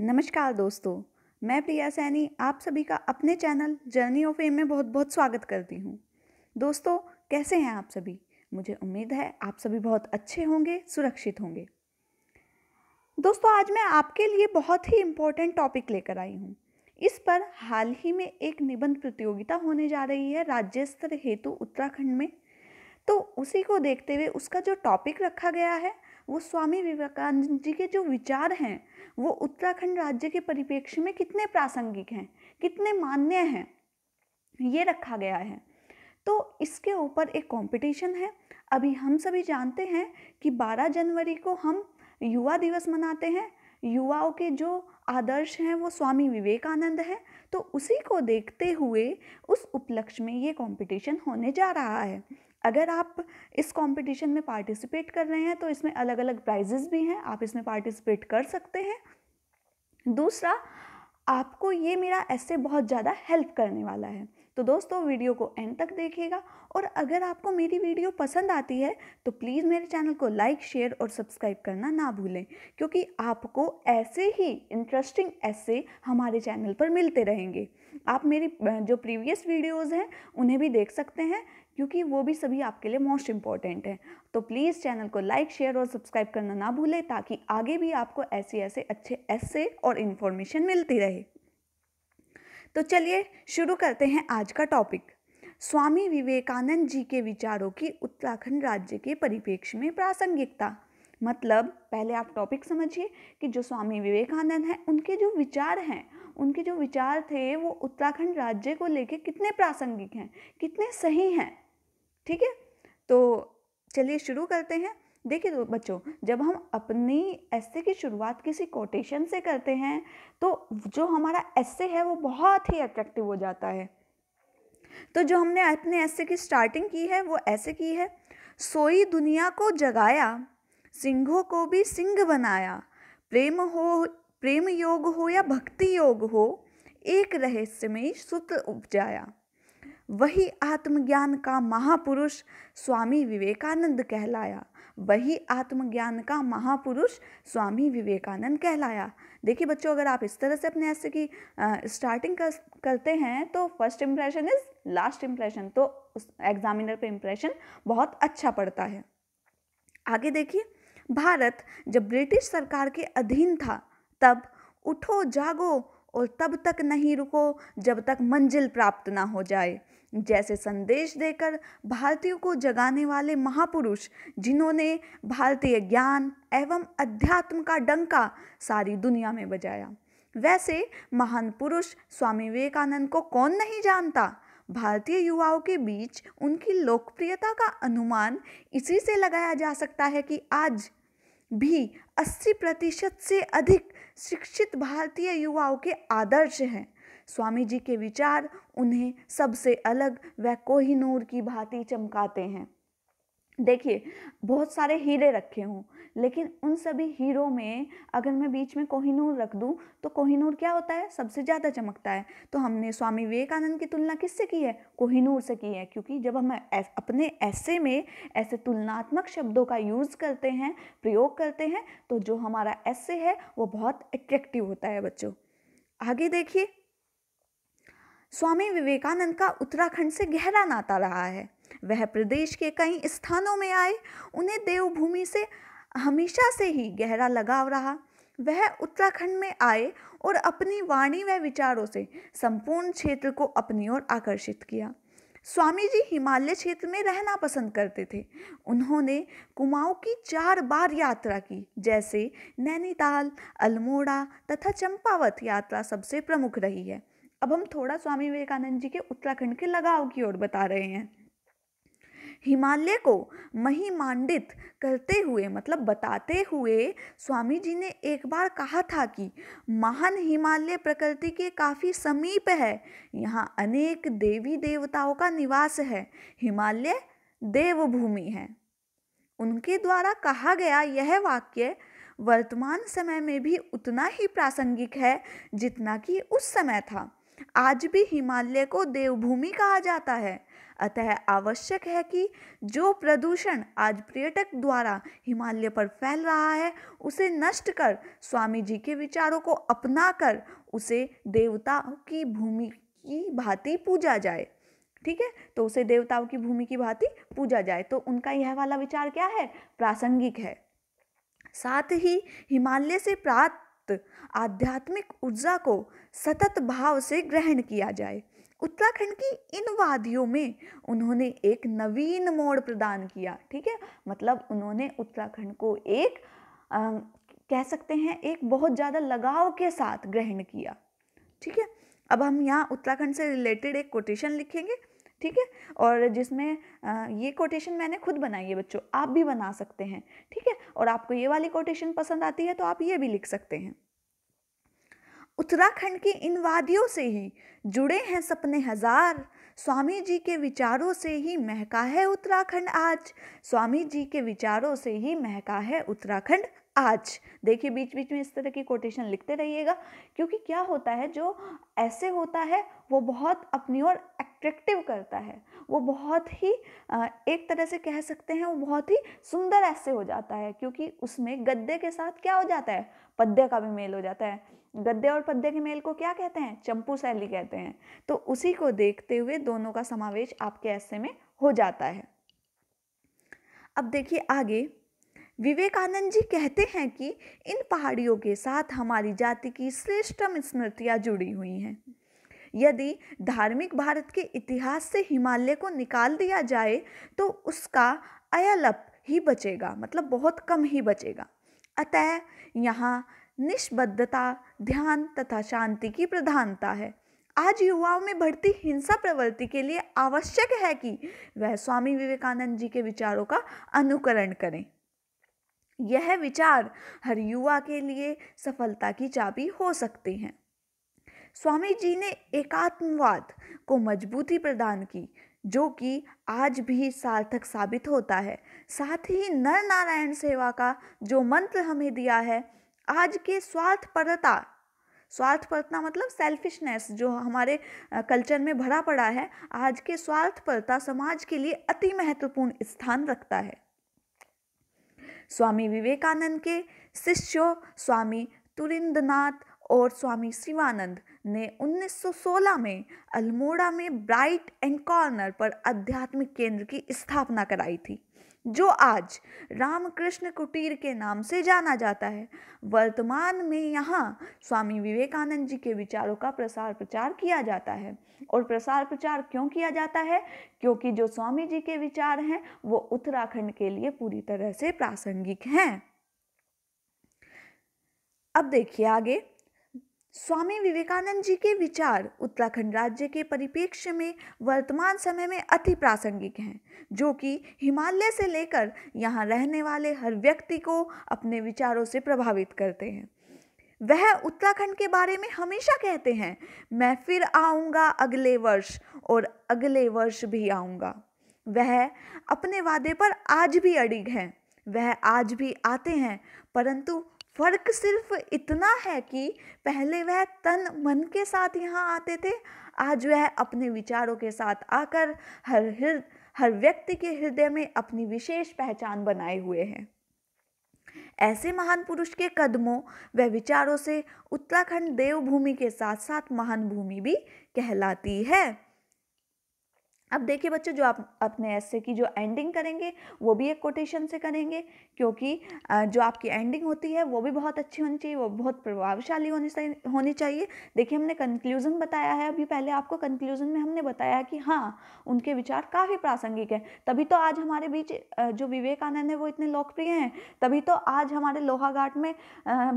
नमस्कार दोस्तों मैं प्रिया सैनी आप सभी का अपने चैनल जर्नी ऑफ एम में बहुत बहुत स्वागत करती हूँ दोस्तों कैसे हैं आप सभी मुझे उम्मीद है आप सभी बहुत अच्छे होंगे सुरक्षित होंगे दोस्तों आज मैं आपके लिए बहुत ही इम्पोर्टेंट टॉपिक लेकर आई हूँ इस पर हाल ही में एक निबंध प्रतियोगिता होने जा रही है राज्य स्तर हेतु उत्तराखंड में तो उसी को देखते हुए उसका जो टॉपिक रखा गया है वो स्वामी विवेकानंद जी के जो विचार हैं वो उत्तराखंड राज्य के परिप्रेक्ष्य में कितने प्रासंगिक हैं कितने मान्य हैं ये रखा गया है तो इसके ऊपर एक कंपटीशन है अभी हम सभी जानते हैं कि 12 जनवरी को हम युवा दिवस मनाते हैं युवाओं के जो आदर्श हैं वो स्वामी विवेकानंद हैं तो उसी को देखते हुए उस उपलक्ष्य में ये कंपटीशन होने जा रहा है अगर आप इस कंपटीशन में पार्टिसिपेट कर रहे हैं तो इसमें अलग अलग प्राइजेज़ भी हैं आप इसमें पार्टिसिपेट कर सकते हैं दूसरा आपको ये मेरा ऐसे बहुत ज़्यादा हेल्प करने वाला है तो दोस्तों वीडियो को एंड तक देखिएगा और अगर आपको मेरी वीडियो पसंद आती है तो प्लीज़ मेरे चैनल को लाइक शेयर और सब्सक्राइब करना ना भूलें क्योंकि आपको ऐसे ही इंटरेस्टिंग ऐसे हमारे चैनल पर मिलते रहेंगे आप मेरी जो प्रीवियस वीडियोस हैं उन्हें भी देख सकते हैं क्योंकि वो भी सभी आपके लिए मोस्ट इंपॉर्टेंट हैं तो प्लीज़ चैनल को लाइक शेयर और सब्सक्राइब करना ना भूलें ताकि आगे भी आपको ऐसे ऐसे अच्छे ऐसे और इन्फॉर्मेशन मिलती रहे तो चलिए शुरू करते हैं आज का टॉपिक स्वामी विवेकानंद जी के विचारों की उत्तराखंड राज्य के परिप्रेक्ष्य में प्रासंगिकता मतलब पहले आप टॉपिक समझिए कि जो स्वामी विवेकानंद हैं उनके जो विचार हैं उनके जो विचार थे वो उत्तराखंड राज्य को लेके कितने प्रासंगिक हैं कितने सही हैं ठीक है तो चलिए शुरू करते हैं देखिए तो बच्चों जब हम अपनी ऐसे की शुरुआत किसी कोटेशन से करते हैं तो जो हमारा ऐसे है वो बहुत ही अट्रैक्टिव हो जाता है तो जो हमने अपने ऐसे की स्टार्टिंग की है वो ऐसे की है सोई दुनिया को जगाया सिंहों को भी सिंह बनाया प्रेम हो प्रेम योग हो या भक्ति योग हो एक रहस्यमय सूत्र उपजाया वही आत्मज्ञान का महापुरुष स्वामी विवेकानंद कहलाया वही आत्मज्ञान का महापुरुष स्वामी विवेकानंद कहलाया देखिए बच्चों अगर आप इस तरह से अपने ऐसे की स्टार्टिंग कर, करते हैं तो first impression is last impression तो उस एग्जामिनर पे इम्प्रेशन बहुत अच्छा पड़ता है आगे देखिए भारत जब ब्रिटिश सरकार के अधीन था तब उठो जागो और तब तक नहीं रुको जब तक मंजिल प्राप्त ना हो जाए जैसे संदेश देकर भारतीयों को जगाने वाले महापुरुष जिन्होंने भारतीय ज्ञान एवं अध्यात्म का डंका सारी दुनिया में बजाया वैसे महान पुरुष स्वामी विवेकानंद को कौन नहीं जानता भारतीय युवाओं के बीच उनकी लोकप्रियता का अनुमान इसी से लगाया जा सकता है कि आज भी 80 प्रतिशत से अधिक शिक्षित भारतीय युवाओं के आदर्श हैं स्वामी जी के विचार उन्हें सबसे अलग व कोहिनूर की भांति चमकाते हैं देखिए बहुत सारे हीरे रखे हों लेकिन उन सभी हीरो में अगर मैं बीच में कोहिनूर रख दूँ तो कोहिनूर क्या होता है सबसे ज़्यादा चमकता है तो हमने स्वामी विवेकानंद की तुलना किससे की है कोहिनूर से की है क्योंकि जब हम एस, अपने ऐसे में ऐसे तुलनात्मक शब्दों का यूज़ करते हैं प्रयोग करते हैं तो जो हमारा ऐसे है वो बहुत अट्रैक्टिव होता है बच्चों आगे देखिए स्वामी विवेकानंद का उत्तराखंड से गहरा नाता रहा है वह प्रदेश के कई स्थानों में आए उन्हें देवभूमि से हमेशा से ही गहरा लगाव रहा वह उत्तराखंड में आए और अपनी वाणी व विचारों से संपूर्ण क्षेत्र को अपनी ओर आकर्षित किया स्वामी जी हिमालय क्षेत्र में रहना पसंद करते थे उन्होंने कुमाऊं की चार बार यात्रा की जैसे नैनीताल अल्मोड़ा तथा चंपावत यात्रा सबसे प्रमुख रही है अब हम थोड़ा स्वामी विवेकानंद जी के उत्तराखंड के लगाव की ओर बता रहे हैं हिमालय को महिमांडित करते हुए मतलब बताते हुए स्वामी जी ने एक बार कहा था कि महान हिमालय प्रकृति के काफ़ी समीप है यहाँ अनेक देवी देवताओं का निवास है हिमालय देवभूमि है उनके द्वारा कहा गया यह वाक्य वर्तमान समय में भी उतना ही प्रासंगिक है जितना कि उस समय था आज भी हिमालय को देवभूमि कहा जाता है अतः आवश्यक है कि जो प्रदूषण आज पर्यटक द्वारा हिमालय पर फैल रहा है उसे नष्ट कर स्वामी जी के विचारों को अपनाकर उसे देवताओं की भूमि की भांति पूजा जाए ठीक है तो उसे देवताओं की भूमि की भांति पूजा जाए तो उनका यह वाला विचार क्या है प्रासंगिक है साथ ही हिमालय से प्राप्त आध्यात्मिक ऊर्जा को सतत भाव से ग्रहण किया जाए उत्तराखंड की इन वादियों में उन्होंने एक नवीन मोड़ प्रदान किया ठीक है मतलब उन्होंने उत्तराखंड को एक आ, कह सकते हैं एक बहुत ज़्यादा लगाव के साथ ग्रहण किया ठीक है अब हम यहाँ उत्तराखंड से रिलेटेड एक कोटेशन लिखेंगे ठीक है और जिसमें ये कोटेशन मैंने खुद बनाई है बच्चों आप भी बना सकते हैं ठीक है और आपको ये वाली कोटेशन पसंद आती है तो आप ये भी लिख सकते हैं उत्तराखंड के इन वादियों से ही जुड़े हैं सपने हजार स्वामी जी के विचारों से ही महका है उत्तराखंड आज स्वामी जी के विचारों से ही महका है उत्तराखंड आज देखिए बीच बीच में इस तरह की कोटेशन लिखते रहिएगा क्योंकि क्या होता है जो ऐसे होता है वो बहुत अपनी ओर अट्रैक्टिव करता है वो बहुत ही एक तरह से कह सकते हैं वो बहुत ही सुंदर ऐसे हो जाता है क्योंकि उसमें गद्दे के साथ क्या हो जाता है पद्य का भी मेल हो जाता है गद्य और पद्य के मेल को क्या कहते हैं चंपू शैली कहते हैं तो उसी को देखते हुए दोनों का समावेश आपके ऐसे में हो जाता है अब देखिए आगे विवेकानंद जी कहते हैं कि इन पहाड़ियों के साथ हमारी जाति की श्रेष्ठम स्मृतियाँ जुड़ी हुई हैं यदि धार्मिक भारत के इतिहास से हिमालय को निकाल दिया जाए तो उसका अयलप ही बचेगा मतलब बहुत कम ही बचेगा अतः यहाँ निष्बद्धता ध्यान तथा शांति की प्रधानता है आज युवाओं में बढ़ती हिंसा प्रवृत्ति के लिए आवश्यक है कि वह स्वामी विवेकानंद जी के विचारों का अनुकरण करें यह विचार हर युवा के लिए सफलता की चाबी हो सकती हैं स्वामी जी ने एकात्मवाद को मजबूती प्रदान की जो कि आज भी सार्थक साबित होता है साथ ही नर नारायण सेवा का जो मंत्र हमें दिया है आज के स्वार्थपरता स्वार्थपरता मतलब सेल्फिशनेस जो हमारे कल्चर में भरा पड़ा है आज के स्वार्थपरता समाज के लिए अति महत्वपूर्ण स्थान रखता है स्वामी विवेकानंद के शिष्यों स्वामी तुरिंद्रनाथ और स्वामी शिवानंद ने 1916 में अल्मोड़ा में ब्राइट एंड कॉर्नर पर आध्यात्मिक केंद्र की स्थापना कराई थी जो आज रामकृष्ण कुटीर के नाम से जाना जाता है वर्तमान में यहाँ स्वामी विवेकानंद जी के विचारों का प्रसार प्रचार किया जाता है और प्रसार प्रचार क्यों किया जाता है क्योंकि जो स्वामी जी के विचार हैं वो उत्तराखंड के लिए पूरी तरह से प्रासंगिक हैं अब देखिए आगे स्वामी विवेकानंद जी के विचार उत्तराखंड राज्य के परिप्रेक्ष्य में वर्तमान समय में अति प्रासंगिक हैं जो कि हिमालय से लेकर यहाँ रहने वाले हर व्यक्ति को अपने विचारों से प्रभावित करते हैं वह उत्तराखंड के बारे में हमेशा कहते हैं मैं फिर आऊँगा अगले वर्ष और अगले वर्ष भी आऊँगा वह अपने वादे पर आज भी अड़िग हैं वह आज भी आते हैं परंतु फर्क सिर्फ इतना है कि पहले वह तन मन के साथ यहाँ आते थे आज वह अपने विचारों के साथ आकर हर हृदय हर व्यक्ति के हृदय में अपनी विशेष पहचान बनाए हुए हैं ऐसे महान पुरुष के कदमों व विचारों से उत्तराखंड देवभूमि के साथ साथ महान भूमि भी कहलाती है अब देखिए बच्चों जो आप अपने ऐसे की जो एंडिंग करेंगे वो भी एक कोटेशन से करेंगे क्योंकि जो आपकी एंडिंग होती है वो भी बहुत अच्छी होनी चाहिए वो बहुत प्रभावशाली होनी होनी चाहिए देखिए हमने कंक्लूज़न बताया है अभी पहले आपको कंक्लूज़न में हमने बताया कि हाँ उनके विचार काफ़ी प्रासंगिक हैं तभी तो आज हमारे बीच जो विवेकानंद है वो इतने लोकप्रिय हैं तभी तो आज हमारे लोहाघाट में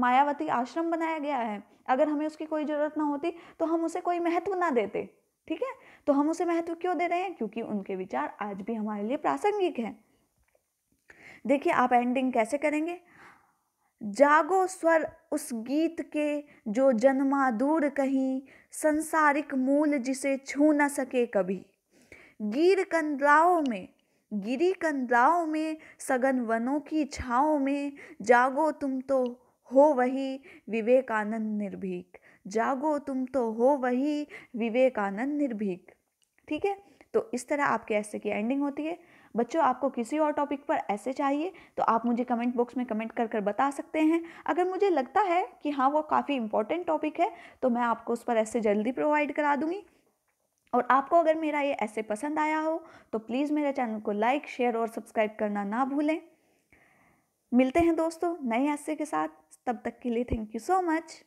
मायावती आश्रम बनाया गया है अगर हमें उसकी कोई ज़रूरत ना होती तो हम उसे कोई महत्व ना देते ठीक है तो हम उसे महत्व क्यों दे रहे हैं क्योंकि उनके विचार आज भी हमारे लिए प्रासंगिक हैं देखिए आप एंडिंग कैसे करेंगे जागो स्वर उस गीत के जो जन्मा दूर कहीं संसारिक मूल जिसे छू न सके कभी गिर कंदलाओं में गिरी कंदलाओं में सगन वनों की छाओं में जागो तुम तो हो वही विवेकानंद निर्भीक जागो तुम तो हो वही विवेकानंद निर्भीक ठीक है तो इस तरह आपके ऐसे की एंडिंग होती है बच्चों आपको किसी और टॉपिक पर ऐसे चाहिए तो आप मुझे कमेंट बॉक्स में कमेंट कर कर बता सकते हैं अगर मुझे लगता है कि हाँ वो काफ़ी इंपॉर्टेंट टॉपिक है तो मैं आपको उस पर ऐसे जल्दी प्रोवाइड करा दूँगी और आपको अगर मेरा ये ऐसे पसंद आया हो तो प्लीज़ मेरे चैनल को लाइक शेयर और सब्सक्राइब करना ना भूलें मिलते हैं दोस्तों नए ऐसे के साथ तब तक के लिए थैंक यू सो मच